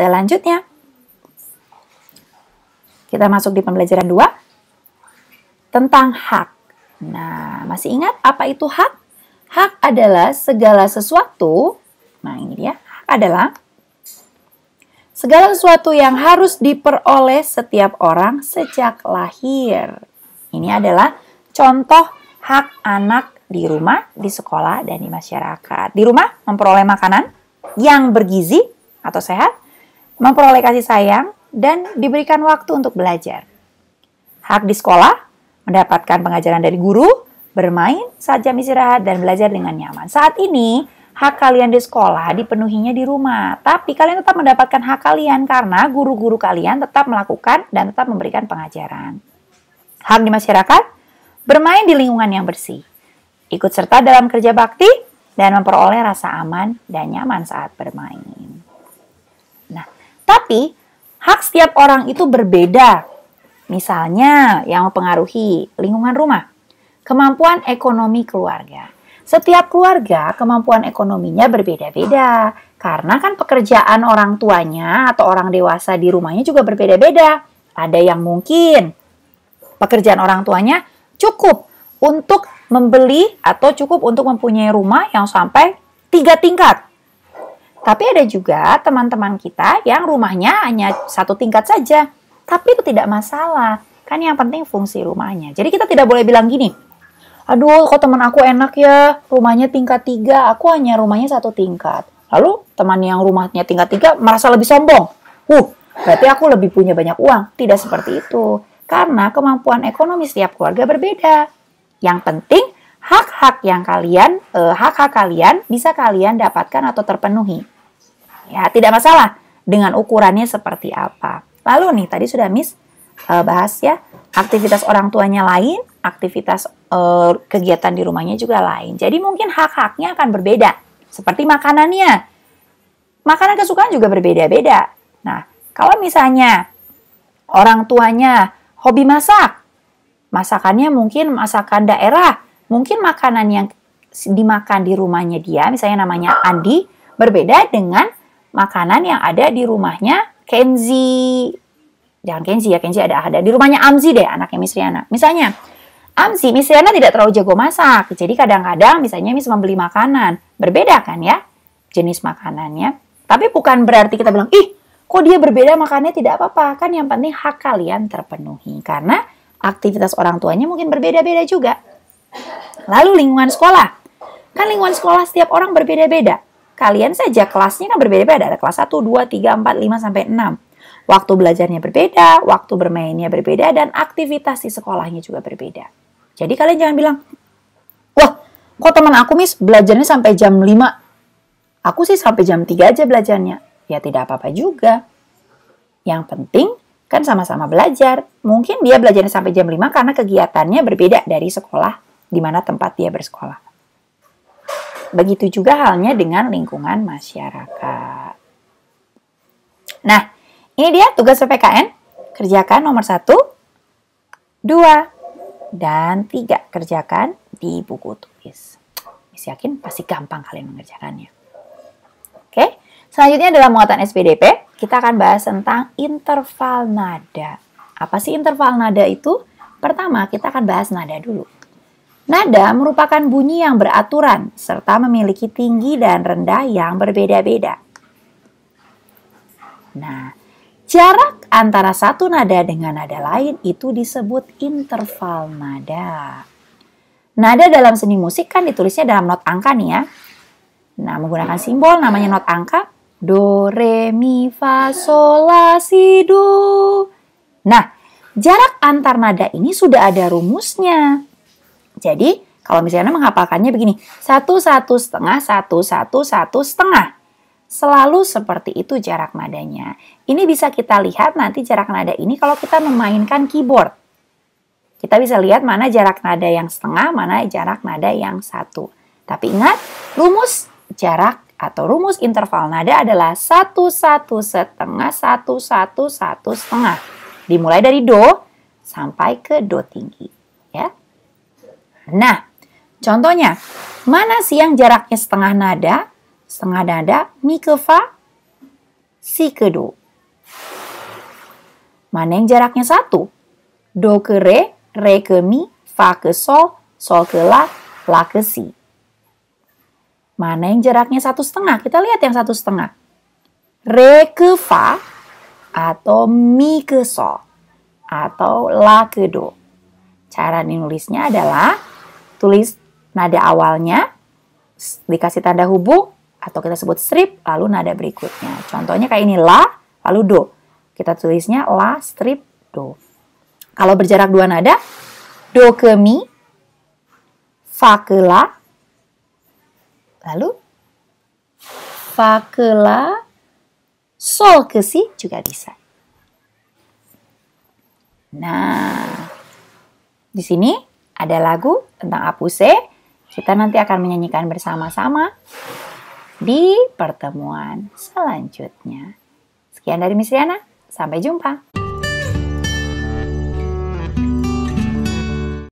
Selanjutnya, kita masuk di pembelajaran 2 tentang hak. Nah, masih ingat apa itu hak? Hak adalah segala sesuatu. Nah, ini dia. Hak adalah segala sesuatu yang harus diperoleh setiap orang sejak lahir. Ini adalah contoh hak anak di rumah, di sekolah, dan di masyarakat. Di rumah memperoleh makanan yang bergizi atau sehat, memperoleh kasih sayang, dan diberikan waktu untuk belajar. Hak di sekolah, mendapatkan pengajaran dari guru, bermain saat jam istirahat, dan belajar dengan nyaman. Saat ini, hak kalian di sekolah dipenuhinya di rumah, tapi kalian tetap mendapatkan hak kalian karena guru-guru kalian tetap melakukan dan tetap memberikan pengajaran. Hak di masyarakat, bermain di lingkungan yang bersih, ikut serta dalam kerja bakti, dan memperoleh rasa aman dan nyaman saat bermain. Tapi, hak setiap orang itu berbeda. Misalnya, yang mempengaruhi lingkungan rumah, kemampuan ekonomi keluarga. Setiap keluarga, kemampuan ekonominya berbeda-beda. Karena kan pekerjaan orang tuanya atau orang dewasa di rumahnya juga berbeda-beda. Ada yang mungkin pekerjaan orang tuanya cukup untuk membeli atau cukup untuk mempunyai rumah yang sampai tiga tingkat tapi ada juga teman-teman kita yang rumahnya hanya satu tingkat saja, tapi itu tidak masalah. Kan yang penting fungsi rumahnya. Jadi kita tidak boleh bilang gini, aduh kok teman aku enak ya, rumahnya tingkat tiga, aku hanya rumahnya satu tingkat. Lalu teman yang rumahnya tingkat tiga merasa lebih sombong. Uh, berarti aku lebih punya banyak uang. Tidak seperti itu. Karena kemampuan ekonomi setiap keluarga berbeda. Yang penting hak-hak yang kalian, hak eh, hak-hak kalian bisa kalian dapatkan atau terpenuhi. Ya, tidak masalah dengan ukurannya seperti apa. Lalu nih, tadi sudah Miss eh, bahas ya, aktivitas orang tuanya lain, aktivitas eh, kegiatan di rumahnya juga lain. Jadi mungkin hak-haknya akan berbeda, seperti makanannya. Makanan kesukaan juga berbeda-beda. Nah, kalau misalnya orang tuanya hobi masak, masakannya mungkin masakan daerah, mungkin makanan yang dimakan di rumahnya dia, misalnya namanya Andi, berbeda dengan makanan yang ada di rumahnya Kenzi. Jangan Kenzi ya, Kenzi ada ada di rumahnya Amzi deh, anaknya Miss Riana. Misalnya, Amzi, Miss Riana tidak terlalu jago masak, jadi kadang-kadang misalnya Mis membeli makanan, berbeda kan ya jenis makanannya. Tapi bukan berarti kita bilang, ih kok dia berbeda makannya tidak apa-apa, kan yang penting hak kalian terpenuhi. Karena aktivitas orang tuanya mungkin berbeda-beda juga. Lalu lingkungan sekolah. Kan lingkungan sekolah setiap orang berbeda-beda. Kalian saja kelasnya kan berbeda-beda. Ada kelas 1, 2, 3, 4, 5, sampai 6. Waktu belajarnya berbeda, waktu bermainnya berbeda, dan aktivitas di sekolahnya juga berbeda. Jadi kalian jangan bilang, wah kok teman aku mis belajarnya sampai jam 5. Aku sih sampai jam 3 aja belajarnya. Ya tidak apa-apa juga. Yang penting kan sama-sama belajar. Mungkin dia belajarnya sampai jam 5 karena kegiatannya berbeda dari sekolah di mana tempat dia bersekolah. Begitu juga halnya dengan lingkungan masyarakat. Nah, ini dia tugas PPKN. Kerjakan nomor 1, 2, dan 3. Kerjakan di buku tulis. Saya yakin pasti gampang kalian mengerjakannya. Oke, selanjutnya dalam muatan SPDP, kita akan bahas tentang interval nada. Apa sih interval nada itu? Pertama, kita akan bahas nada dulu. Nada merupakan bunyi yang beraturan serta memiliki tinggi dan rendah yang berbeda-beda. Nah, jarak antara satu nada dengan nada lain itu disebut interval nada. Nada dalam seni musik kan ditulisnya dalam not angka nih ya. Nah, menggunakan simbol namanya not angka do re mi fa sol la si do. Nah, jarak antar nada ini sudah ada rumusnya. Jadi, kalau misalnya menghafalkannya begini, satu satu setengah, satu satu satu setengah. Selalu seperti itu jarak nadanya. Ini bisa kita lihat nanti jarak nada ini kalau kita memainkan keyboard. Kita bisa lihat mana jarak nada yang setengah, mana jarak nada yang satu. Tapi ingat, rumus jarak atau rumus interval nada adalah satu satu setengah, satu satu satu setengah. Dimulai dari do sampai ke do tinggi. Nah, contohnya, mana sih yang jaraknya setengah nada? Setengah nada, mi ke fa, si ke do. Mana yang jaraknya satu? Do ke re, re ke mi, fa ke sol, sol ke la, la ke si. Mana yang jaraknya satu setengah? Kita lihat yang satu setengah. Re ke fa atau mi ke sol atau la ke do. Cara nulisnya adalah tulis nada awalnya, dikasih tanda hubung, atau kita sebut strip, lalu nada berikutnya. Contohnya kayak ini, la, lalu do. Kita tulisnya la, strip, do. Kalau berjarak dua nada, do ke mi, fa ke la, lalu fa ke la, sol ke si juga bisa. Nah, di sini ada lagu tentang Apuse, kita nanti akan menyanyikan bersama-sama di pertemuan selanjutnya. Sekian dari Miss Riana, sampai jumpa.